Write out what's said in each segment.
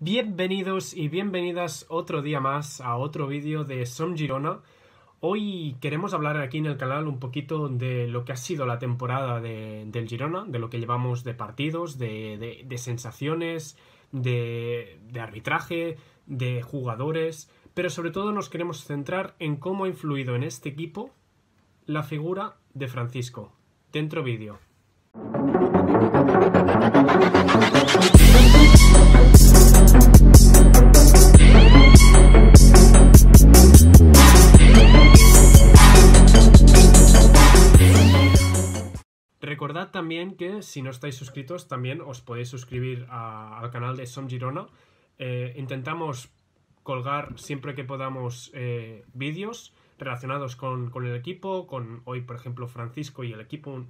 Bienvenidos y bienvenidas otro día más a otro vídeo de son Girona. Hoy queremos hablar aquí en el canal un poquito de lo que ha sido la temporada de, del Girona, de lo que llevamos de partidos, de, de sensaciones, de, arbitraje, de jugadores, pero sobre todo nos queremos centrar en cómo ha influido en este equipo la figura de Francisco. Dentro vídeo. también que si no estáis suscritos, también os podéis suscribir al canal de Son Girona. Eh, intentamos colgar siempre que podamos eh, vídeos relacionados con, con, el equipo, con hoy por ejemplo Francisco y el equipo,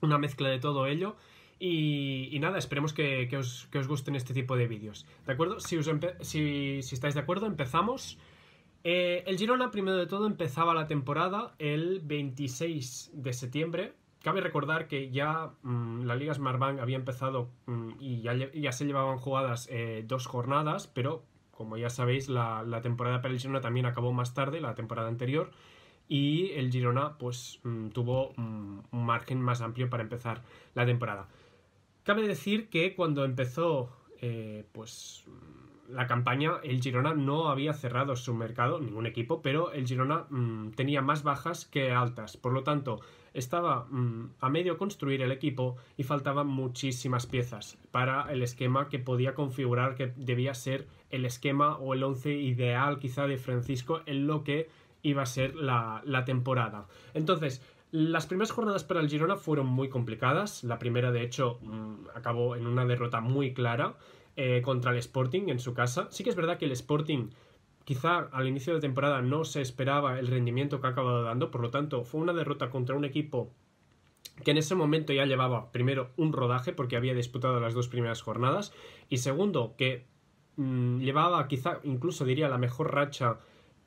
una mezcla de todo ello. Y, nada, esperemos que, os, que, os, gusten este tipo de vídeos. ¿De acuerdo? Si, os estáis de acuerdo, empezamos. Eh, el Girona, primero de todo, empezaba la temporada el 26 de septiembre Cabe recordar que ya mm, la Liga Smart había empezado mm, y ya, se llevaban jugadas eh, dos jornadas, pero como ya sabéis, la, temporada para el Girona también acabó más tarde, la temporada anterior, y el Girona pues mm, tuvo un margen más amplio para empezar la temporada. Cabe decir que cuando empezó eh, pues la campaña el Girona no había cerrado su mercado, ningún equipo, pero el Girona mm, tenía más bajas que altas. Por lo tanto, estaba mm, a medio construir el equipo y faltaban muchísimas piezas para el esquema que podía configurar que debía ser el esquema o el once ideal quizá de Francisco en lo que iba a ser la, temporada. Entonces, las primeras jornadas para el Girona fueron muy complicadas. La primera, de hecho, mm, acabó en una derrota muy clara. Eh, contra el Sporting en su casa. Sí que es verdad que el Sporting quizá al inicio de temporada no se esperaba el rendimiento que ha acabado dando, por lo tanto fue una derrota contra un equipo que en ese momento ya llevaba primero un rodaje porque había disputado las dos primeras jornadas y segundo que mm, llevaba quizá incluso diría la mejor racha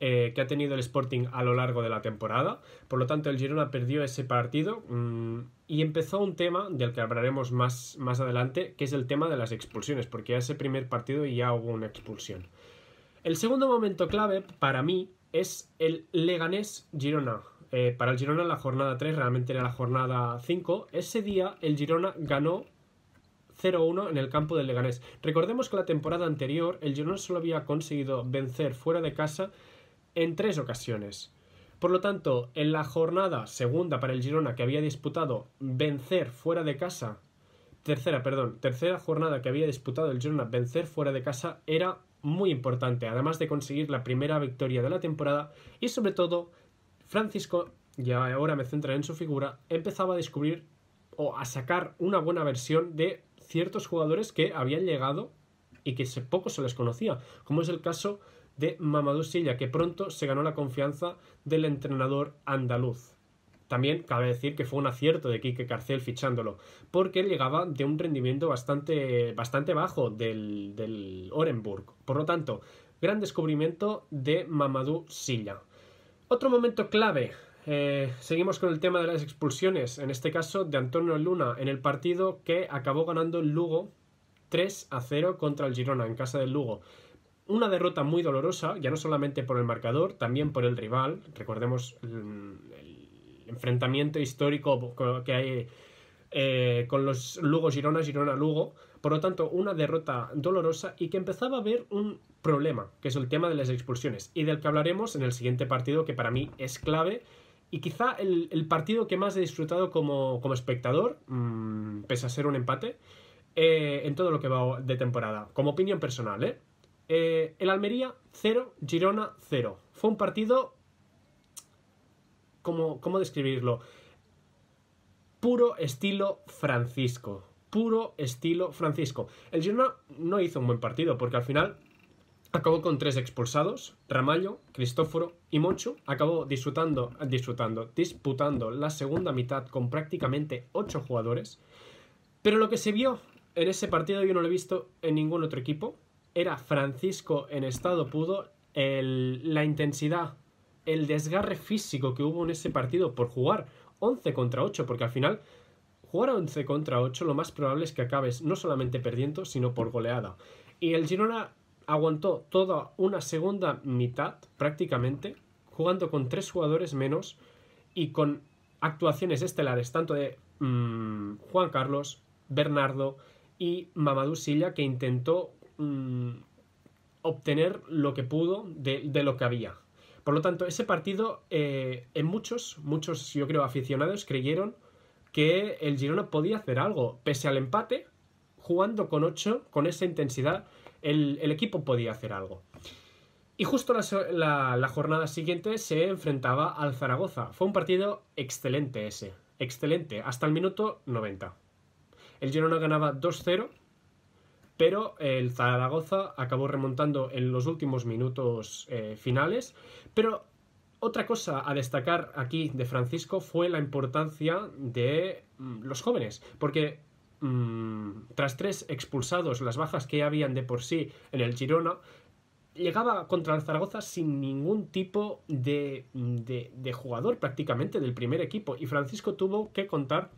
eh, que ha tenido el Sporting a lo largo de la temporada. Por lo tanto, el Girona perdió ese partido mm, y empezó un tema del que hablaremos más, adelante, que es el tema de las expulsiones, porque ese primer partido ya hubo una expulsión. El segundo momento clave para mí es el Leganés Girona. Eh, para el Girona la jornada 3, realmente era la jornada 5. Ese día el Girona ganó 0-1 en el campo del Leganés. Recordemos que la temporada anterior el Girona solo había conseguido vencer fuera de casa en tres ocasiones. Por lo tanto, en la jornada segunda para el Girona que había disputado vencer fuera de casa, tercera, perdón, tercera jornada que había disputado el Girona vencer fuera de casa era muy importante, además de conseguir la primera victoria de la temporada y sobre todo Francisco, ya ahora me centraré en su figura, empezaba a descubrir o a sacar una buena versión de ciertos jugadores que habían llegado y que poco se les conocía, como es el caso de Mamadou Silla, que pronto se ganó la confianza del entrenador andaluz. También cabe decir que fue un acierto de Quique Carcel fichándolo, porque llegaba de un rendimiento bastante, bastante bajo del, del Orenburg. Por lo tanto, gran descubrimiento de Mamadou Silla. Otro momento clave eh, seguimos con el tema de las expulsiones, en este caso de Antonio Luna, en el partido que acabó ganando el Lugo 3 a 0 contra el Girona en casa del Lugo una derrota muy dolorosa, ya no solamente por el marcador, también por el rival. Recordemos el, enfrentamiento histórico que hay eh, con los Lugo-Girona, Girona-Lugo. Por lo tanto, una derrota dolorosa y que empezaba a haber un problema, que es el tema de las expulsiones, y del que hablaremos en el siguiente partido, que para mí es clave. Y quizá el, partido que más he disfrutado como, espectador, mm, pese a ser un empate, eh, en todo lo que va de temporada, como opinión personal, ¿eh? Eh, el Almería 0, Girona 0. Fue un partido... ¿Cómo, cómo describirlo? Puro estilo Francisco. Puro estilo Francisco. El Girona no hizo un buen partido porque al final acabó con tres expulsados, Ramallo, Cristóforo y Moncho, acabó disfrutando, disfrutando, disputando la segunda mitad con prácticamente ocho jugadores, pero lo que se vio en ese partido yo no lo he visto en ningún otro equipo, era Francisco en estado pudo, la intensidad, el desgarre físico que hubo en ese partido por jugar 11 contra 8, porque al final jugar 11 contra 8 lo más probable es que acabes no solamente perdiendo, sino por goleada. Y el Girona aguantó toda una segunda mitad prácticamente, jugando con tres jugadores menos y con actuaciones estelares tanto de mm, Juan Carlos, Bernardo y Mamadou Silla, que intentó Mm, obtener lo que pudo de, lo que había. Por lo tanto, ese partido, eh, en muchos, muchos, yo creo, aficionados creyeron que el Girona podía hacer algo. Pese al empate, jugando con 8, con esa intensidad, el, equipo podía hacer algo. Y justo la, la, jornada siguiente se enfrentaba al Zaragoza. Fue un partido excelente ese, excelente, hasta el minuto 90. El Girona ganaba 2-0 pero eh, el Zaragoza acabó remontando en los últimos minutos eh, finales. Pero otra cosa a destacar aquí de Francisco fue la importancia de mm, los jóvenes, porque mm, tras tres expulsados, las bajas que habían de por sí en el Girona, llegaba contra el Zaragoza sin ningún tipo de, mm, de jugador prácticamente del primer equipo y Francisco tuvo que contar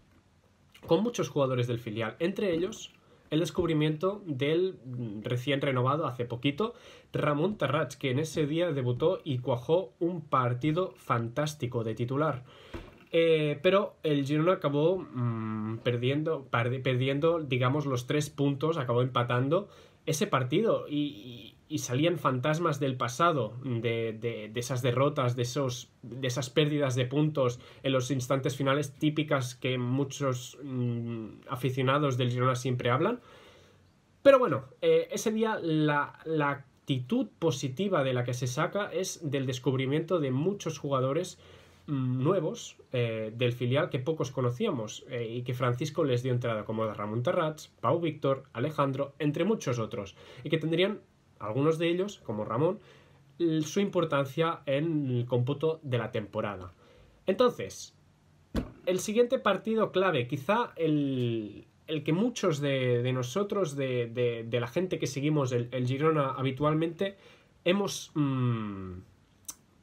con muchos jugadores del filial, entre ellos el descubrimiento del recién renovado hace poquito Ramón Tarrach, que en ese día debutó y cuajó un partido fantástico de titular. Eh, pero el Girona acabó mm, perdiendo, perdiendo, digamos, los tres puntos, acabó empatando ese partido. Y, y salían fantasmas del pasado, de, esas derrotas, de, esos, de esas pérdidas de puntos en los instantes finales típicas que muchos mm, aficionados del Girona siempre hablan. Pero bueno, eh, ese día la, actitud positiva de la que se saca es del descubrimiento de muchos jugadores mm, nuevos eh, del filial que pocos conocíamos eh, y que Francisco les dio entrada, como Ramón Terrats, Pau Víctor, Alejandro, entre muchos otros, y que tendrían algunos de ellos, como Ramón, su importancia en el cómputo de la temporada. Entonces, el siguiente partido clave, quizá el, que muchos de, nosotros, de, la gente que seguimos el, Girona habitualmente, hemos mm,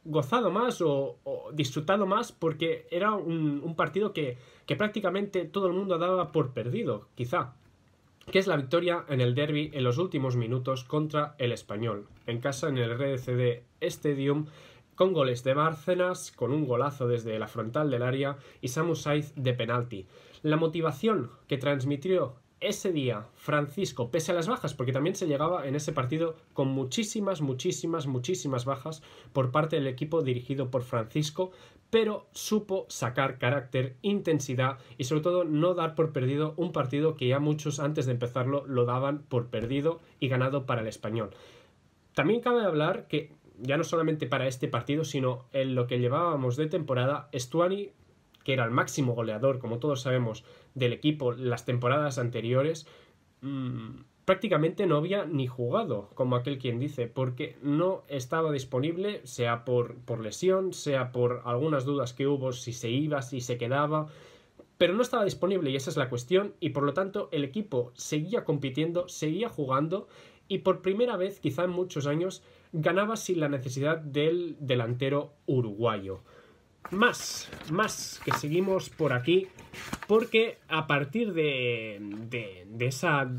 gozado más o, disfrutado más porque era un, partido que, que prácticamente todo el mundo daba por perdido, quizá que es la victoria en el derby en los últimos minutos contra el Español, en casa en el RCD Stadium, con goles de Bárcenas, con un golazo desde la frontal del área y Samu Saiz de penalti. La motivación que transmitió ese día Francisco, pese a las bajas, porque también se llegaba en ese partido con muchísimas, muchísimas, muchísimas bajas por parte del equipo dirigido por Francisco, pero supo sacar carácter, intensidad y sobre todo no dar por perdido un partido que ya muchos antes de empezarlo lo daban por perdido y ganado para el español. También cabe hablar que ya no solamente para este partido, sino en lo que llevábamos de temporada, Stuani, que era el máximo goleador, como todos sabemos, del equipo las temporadas anteriores, mm, prácticamente no había ni jugado, como aquel quien dice, porque no estaba disponible, sea por, por lesión, sea por algunas dudas que hubo, si se iba, si se quedaba, pero no estaba disponible y esa es la cuestión, y por lo tanto el equipo seguía compitiendo, seguía jugando, y por primera vez, quizá en muchos años, ganaba sin la necesidad del delantero uruguayo más, más que seguimos por aquí, porque a partir de, de, de, esa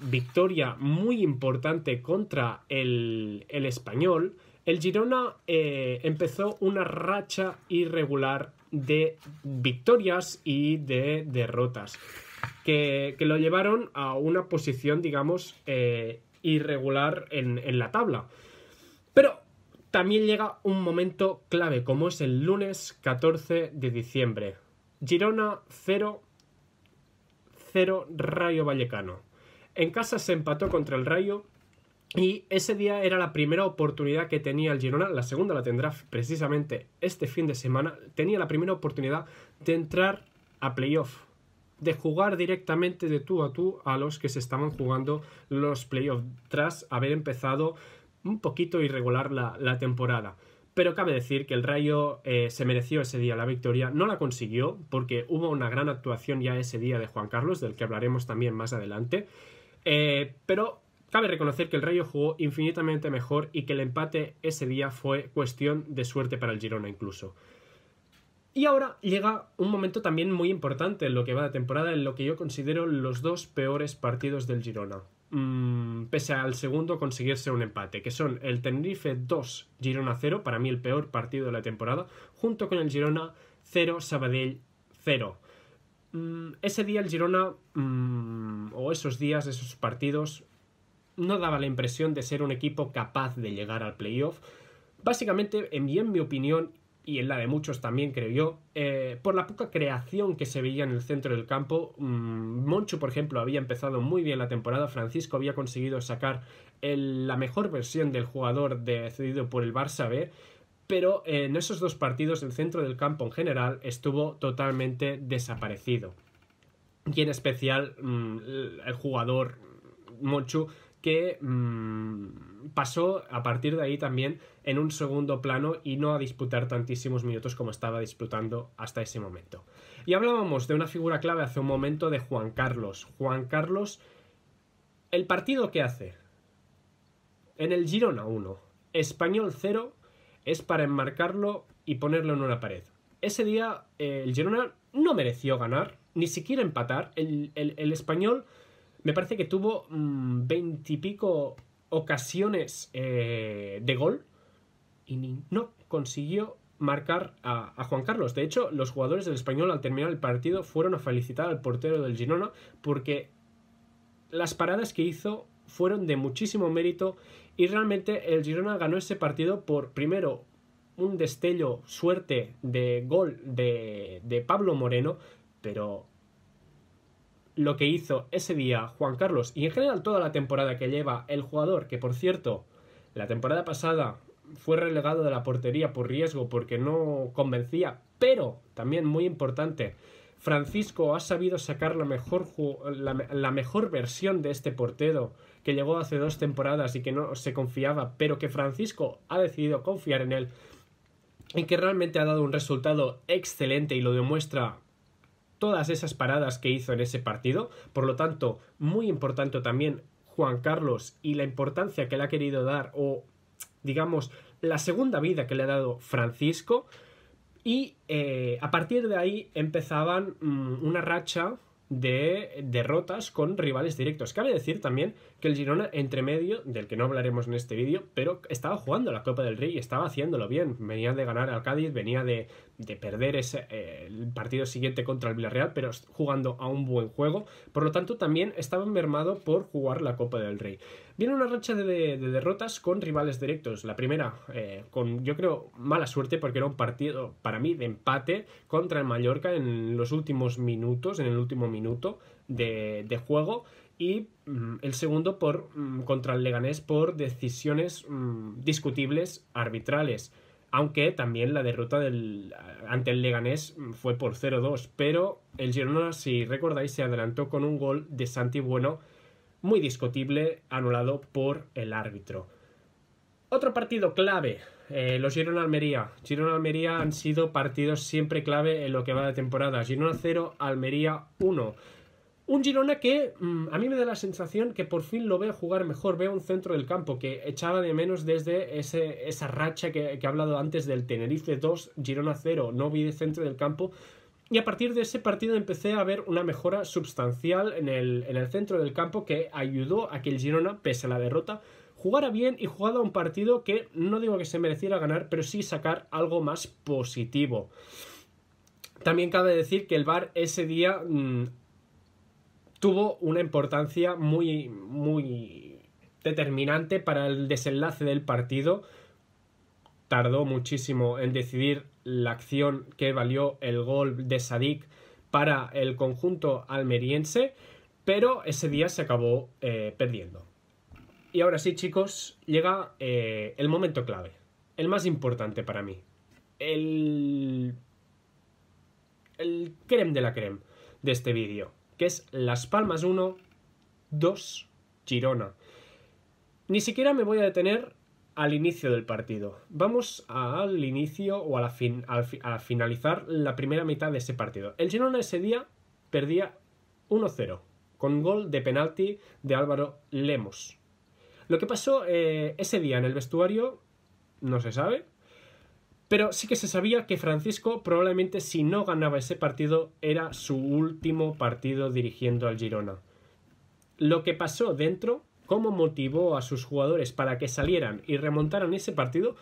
victoria muy importante contra el, español, el Girona eh, empezó una racha irregular de victorias y de derrotas, que, lo llevaron a una posición, digamos, eh, irregular en, en la tabla. Pero también llega un momento clave, como es el lunes 14 de diciembre. Girona 0, 0 Rayo Vallecano. En casa se empató contra el Rayo y ese día era la primera oportunidad que tenía el Girona, la segunda la tendrá precisamente este fin de semana, tenía la primera oportunidad de entrar a playoff, de jugar directamente de tú a tú a los que se estaban jugando los playoffs tras haber empezado un poquito irregular la, temporada. Pero cabe decir que el Rayo eh, se mereció ese día la victoria, no la consiguió porque hubo una gran actuación ya ese día de Juan Carlos, del que hablaremos también más adelante. Eh, pero cabe reconocer que el Rayo jugó infinitamente mejor y que el empate ese día fue cuestión de suerte para el Girona incluso. Y ahora llega un momento también muy importante en lo que va de temporada, en lo que yo considero los dos peores partidos del Girona. Mm, pese al segundo conseguirse un empate, que son el Tenerife 2, Girona 0, para mí el peor partido de la temporada, junto con el Girona 0, Sabadell 0. Mm, ese día el Girona, mm, o esos días, esos partidos, no daba la impresión de ser un equipo capaz de llegar al playoff. Básicamente, en, mi opinión, y en la de muchos también, creo yo, eh, por la poca creación que se veía en el centro del campo. Mm, Moncho, por ejemplo, había empezado muy bien la temporada, Francisco había conseguido sacar la mejor versión del jugador decidido por el Barça B pero en esos dos partidos el centro del campo en general estuvo totalmente desaparecido. Y en especial mm, el jugador Mochu, que mm, pasó a partir de ahí también en un segundo plano y no a disputar tantísimos minutos como estaba disputando hasta ese momento. Y hablábamos de una figura clave hace un momento de Juan Carlos. Juan Carlos, el partido que hace en el Girona 1, Español 0, es para enmarcarlo y ponerlo en una pared. Ese día el Girona no mereció ganar, ni siquiera empatar. El, español me parece que tuvo mm, veintipico ocasiones eh, de gol y no consiguió marcar a, Juan Carlos. De hecho, los jugadores del español al terminar el partido fueron a felicitar al portero del Girona porque las paradas que hizo fueron de muchísimo mérito y realmente el Girona ganó ese partido por, primero, un destello, suerte de gol de, Pablo Moreno, pero lo que hizo ese día Juan Carlos y en general toda la temporada que lleva el jugador, que por cierto, la temporada pasada fue relegado de la portería por riesgo porque no convencía, pero también muy importante, Francisco ha sabido sacar la mejor, la, mejor versión de este portero que llegó hace dos temporadas y que no se confiaba, pero que Francisco ha decidido confiar en él y que realmente ha dado un resultado excelente y lo demuestra todas esas paradas que hizo en ese partido. Por lo tanto, muy importante también Juan Carlos y la importancia que le ha querido dar o digamos la segunda vida que le ha dado Francisco y eh, a partir de ahí empezaban mm, una racha de derrotas con rivales directos. Cabe decir también que el Girona, entre medio, del que no hablaremos en este vídeo, pero estaba jugando la Copa del Rey y estaba haciéndolo bien. Venía de ganar al Cádiz, venía de, de perder ese, eh, el partido siguiente contra el Villarreal, pero jugando a un buen juego. Por lo tanto, también estaba mermado por jugar la Copa del Rey. Viene una racha de, derrotas con rivales directos. La primera, eh, con yo creo mala suerte, porque era un partido para mí de empate contra el Mallorca en los últimos minutos, en el último minuto de, juego y mm, el segundo por mm, contra el Leganés por decisiones mm, discutibles arbitrales aunque también la derrota ante el Leganés fue por 0-2, pero el Girona, si recordáis, se adelantó con un gol de Santi Bueno muy discutible, anulado por el árbitro. Otro partido clave, eh, los Girona Almería. Girona Almería han sido partidos siempre clave en lo que va de temporada. Girona 0, Almería 1. Un Girona que mm, a mí me da la sensación que por fin lo veo jugar mejor, veo un centro del campo que echaba de menos desde ese, esa racha que, he hablado antes del Tenerife 2, Girona 0, no vi de centro del campo. Y a partir de ese partido empecé a ver una mejora sustancial en el, centro del campo que ayudó a que el Girona, pese a la derrota, jugara bien y jugara un partido que no digo que se mereciera ganar, pero sí sacar algo más positivo. También cabe decir que el VAR ese día mm, tuvo una importancia muy, muy determinante para el desenlace del partido. Tardó muchísimo en decidir la acción que valió el gol de Sadik para el conjunto almeriense, pero ese día se acabó eh, perdiendo. Y ahora sí, chicos, llega eh, el momento clave, el más importante para mí, el creme de la creme de este vídeo que es Las Palmas 1, 2, Girona. Ni siquiera me voy a detener al inicio del partido. Vamos al inicio o a, fin, al finalizar la primera mitad de ese partido. El Girona ese día perdía 1-0 con gol de penalti de Álvaro Lemos. Lo que pasó eh, ese día en el vestuario no se sabe, pero sí que se sabía que Francisco probablemente si no ganaba ese partido era su último partido dirigiendo al Girona. Lo que pasó dentro, cómo motivó a sus jugadores para que salieran y remontaran ese partido,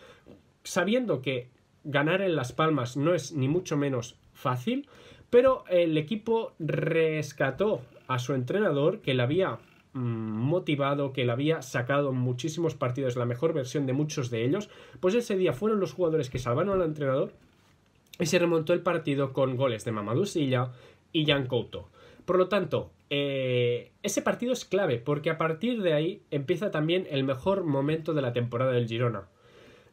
sabiendo que ganar en Las Palmas no es ni mucho menos fácil, pero el equipo rescató a su entrenador que la había Mm, motivado, que le había sacado muchísimos partidos, la mejor versión de muchos de ellos, pues ese día fueron los jugadores que salvaron al entrenador y se remontó el partido con goles de Mamadou Silla y Jan Couto. Por lo tanto, eh, ese partido es clave porque a partir de ahí empieza también el mejor momento de la temporada del Girona.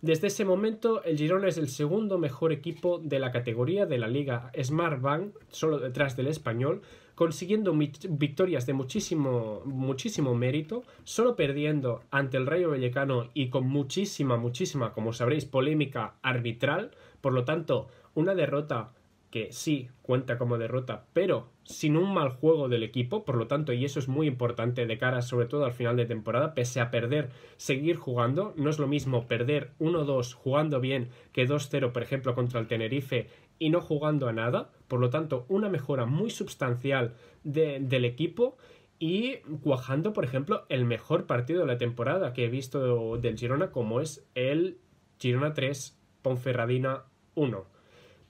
Desde ese momento, el Girona es el segundo mejor equipo de la categoría de la Liga Smart Bank, solo detrás del español, consiguiendo victorias de muchísimo, muchísimo mérito, solo perdiendo ante el Rayo Vallecano y con muchísima, muchísima, como sabréis, polémica arbitral. Por lo tanto, una derrota que sí cuenta como derrota, pero sin un mal juego del equipo, por lo tanto, y eso es muy importante de cara sobre todo al final de temporada, pese a perder, seguir jugando, no es lo mismo perder 1-2 jugando bien que 2-0, por ejemplo, contra el Tenerife y no jugando a nada, por lo tanto, una mejora muy sustancial del equipo y cuajando, por ejemplo, el mejor partido de la temporada que he visto del Girona, como es el Girona 3, Ponferradina 1.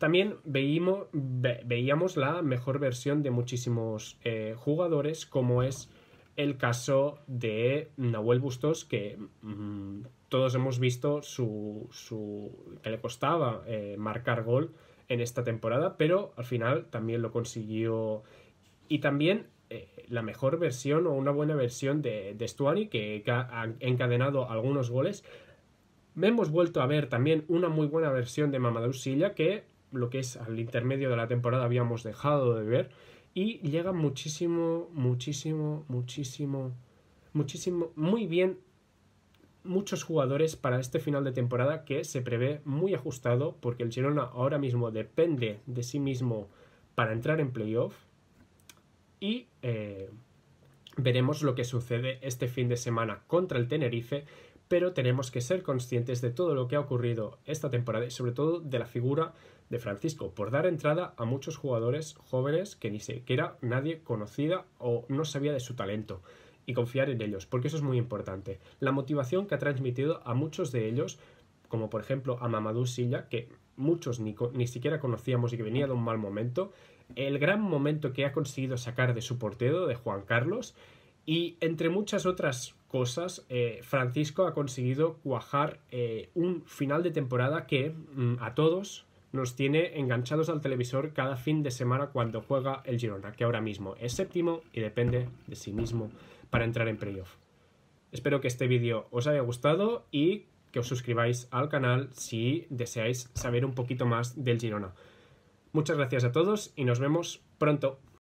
También veíamos la mejor versión de muchísimos eh, jugadores, como es el caso de Nahuel Bustos, que mm, todos hemos visto su, su que le costaba eh, marcar gol en esta temporada, pero al final también lo consiguió. Y también eh, la mejor versión o una buena versión de, de que ha encadenado algunos goles. Hemos vuelto a ver también una muy buena versión de Mamadou Silla, que lo que es al intermedio de la temporada habíamos dejado de ver y llega muchísimo, muchísimo, muchísimo, muchísimo, muy bien muchos jugadores para este final de temporada que se prevé muy ajustado porque el Girona ahora mismo depende de sí mismo para entrar en playoff y eh, veremos lo que sucede este fin de semana contra el Tenerife pero tenemos que ser conscientes de todo lo que ha ocurrido esta temporada y sobre todo de la figura de Francisco por dar entrada a muchos jugadores jóvenes que ni era nadie conocida o no sabía de su talento y confiar en ellos, porque eso es muy importante. La motivación que ha transmitido a muchos de ellos, como por ejemplo a Mamadou Silla, que muchos ni, siquiera conocíamos y que venía de un mal momento, el gran momento que ha conseguido sacar de su portero, de Juan Carlos, y entre muchas otras cosas, eh, Francisco ha conseguido cuajar eh, un final de temporada que mm, a todos nos tiene enganchados al televisor cada fin de semana cuando juega el Girona, que ahora mismo es séptimo y depende de sí mismo para entrar en playoff. Espero que este vídeo os haya gustado y que os suscribáis al canal si deseáis saber un poquito más del Girona. Muchas gracias a todos y nos vemos pronto.